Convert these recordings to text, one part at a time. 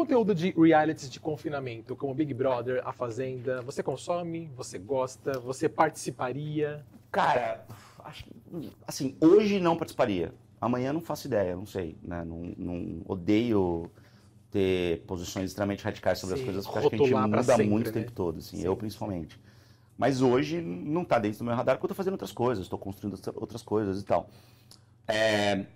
conteúdo de realities de confinamento, como Big Brother, A Fazenda, você consome? Você gosta? Você participaria? Cara, acho assim, hoje não participaria. Amanhã não faço ideia, não sei. Né? Não, não odeio ter posições extremamente radicais sobre Sim, as coisas, porque acho que a gente muda sempre, muito né? o tempo todo, assim, Sim. eu principalmente. Mas hoje não está dentro do meu radar, porque eu estou fazendo outras coisas, estou construindo outras coisas e tal. É,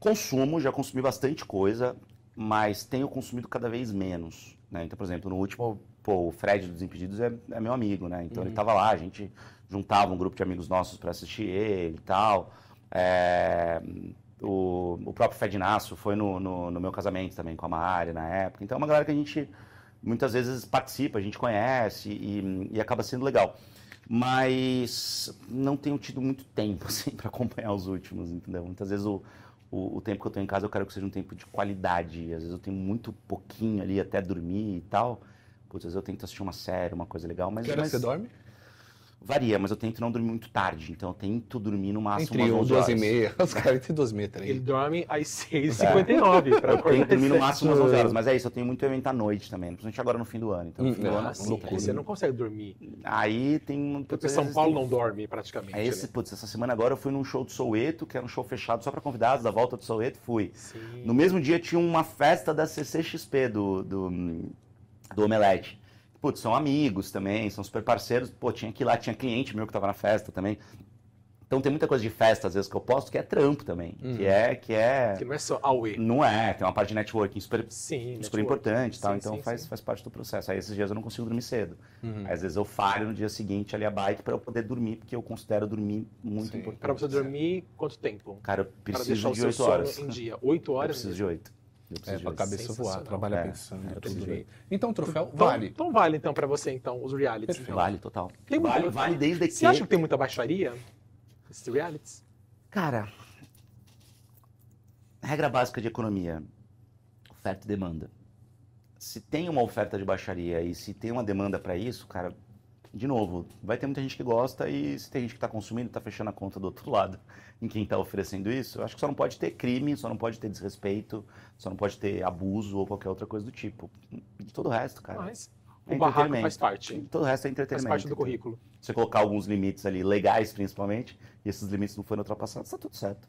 consumo, já consumi bastante coisa mas tenho consumido cada vez menos. Né? Então, por exemplo, no último, pô, o Fred dos Impedidos é, é meu amigo, né? Então uhum. ele estava lá, a gente juntava um grupo de amigos nossos para assistir ele e tal. É, o, o próprio Fred Nasso foi no, no, no, meu casamento também com a Mari na época. Então é uma galera que a gente muitas vezes participa, a gente conhece e, e acaba sendo legal. Mas não tenho tido muito tempo assim, para acompanhar os últimos, entendeu? Muitas vezes o, o, o, tempo que eu estou em casa eu quero que seja um tempo de qualidade. Às vezes eu tenho muito pouquinho ali até dormir e tal. Putz, às vezes eu tento assistir uma série, uma coisa legal, mas. Que mas... você dorme? Varia, mas eu tento não dormir muito tarde, então eu tento dormir no máximo entre umas 11 horas. Entre 12 e meia, os caras entre 12 e meia também. Ele dorme às 6h59 é. pra acordar. Eu tento dormir no máximo umas 11 horas, mas é isso, eu tenho muito evento à noite também, principalmente agora no fim do ano. Então, no fim ah, do hum, ano, sim, é loucura. Você não consegue dormir. Aí tem... Porque São Paulo não dorme praticamente, é esse, né? putz, essa semana agora eu fui num show do Soweto, que era um show fechado só pra convidados, da volta do Soweto, fui. Sim. No mesmo dia tinha uma festa da CCXP do, do, do Omelete putz, são amigos também, são super parceiros. Pô, tinha que ir lá, tinha cliente meu que tava na festa também. Então tem muita coisa de festa, às vezes, que eu posto, que é trampo também. Uhum. Que é. Que é. Que não é só away. Não é, tem uma parte de networking super, sim, super networking. importante tal. Sim, então sim, faz, faz parte do processo. Aí esses dias eu não consigo dormir cedo. Uhum. Às vezes eu falho no dia seguinte ali a bike para eu poder dormir, porque eu considero dormir muito importante. Para você dormir quanto tempo? Cara, eu preciso de oito horas. Em dia. 8 horas? Eu preciso de oito. É, pra cabeça voar, trabalha é, pensando. É, tudo né? Então, o troféu então, vale. Então vale, então, para você, então, os realities. Então. Vale, total. Tem vale, muita... vale desde que... Você acha que tem muita baixaria esses realities? Cara, regra básica de economia, oferta e demanda. Se tem uma oferta de baixaria e se tem uma demanda para isso, cara, de novo, vai ter muita gente que gosta e se tem gente que está consumindo, está fechando a conta do outro lado em quem está oferecendo isso. Eu acho que só não pode ter crime, só não pode ter desrespeito, só não pode ter abuso ou qualquer outra coisa do tipo. De todo o resto, cara. Mas é o barraco faz parte. todo o resto é entretenimento. Faz parte do currículo. Você colocar alguns limites ali, legais principalmente, e esses limites não foram ultrapassados, está tudo certo.